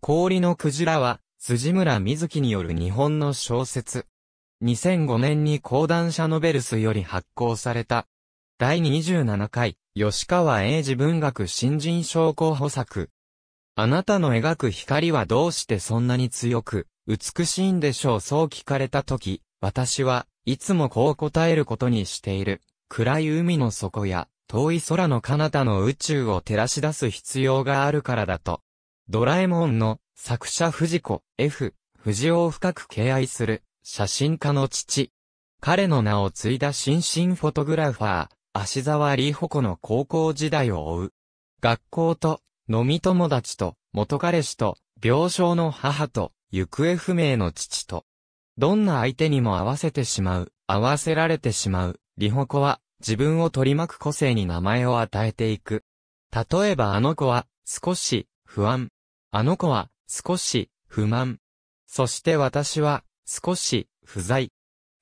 氷のクジラは、辻村瑞希による日本の小説。2005年に講談社ノベルスより発行された。第27回、吉川英治文学新人賞候補作。あなたの描く光はどうしてそんなに強く、美しいんでしょうそう聞かれたとき、私はいつもこう答えることにしている。暗い海の底や、遠い空の彼方の宇宙を照らし出す必要があるからだと。ドラえもんの作者藤子 F 藤尾を深く敬愛する写真家の父。彼の名を継いだ新進フォトグラファー、足沢里穂子の高校時代を追う。学校と、飲み友達と、元彼氏と、病床の母と、行方不明の父と。どんな相手にも合わせてしまう、合わせられてしまう、里穂子は、自分を取り巻く個性に名前を与えていく。例えばあの子は、少し、不安、あの子は、少し、不満。そして私は、少し、不在。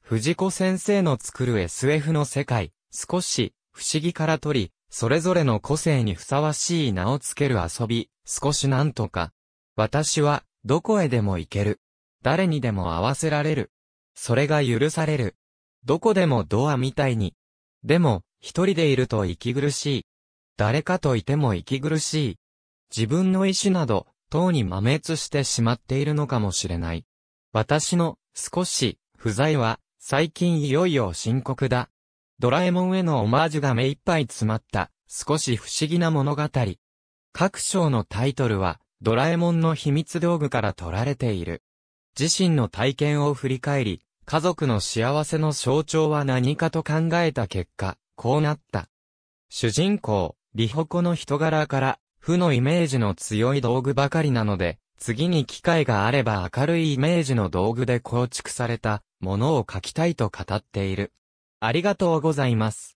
藤子先生の作る SF の世界、少し、不思議から取り、それぞれの個性にふさわしい名をつける遊び、少しなんとか。私は、どこへでも行ける。誰にでも合わせられる。それが許される。どこでもドアみたいに。でも、一人でいると息苦しい。誰かといても息苦しい。自分の意志など、とうに摩滅してしまっているのかもしれない。私の少し不在は最近いよいよ深刻だ。ドラえもんへのオマージュが目いっぱい詰まった少し不思議な物語。各章のタイトルはドラえもんの秘密道具から取られている。自身の体験を振り返り、家族の幸せの象徴は何かと考えた結果、こうなった。主人公、リホコの人柄から負のイメージの強い道具ばかりなので、次に機会があれば明るいイメージの道具で構築されたものを書きたいと語っている。ありがとうございます。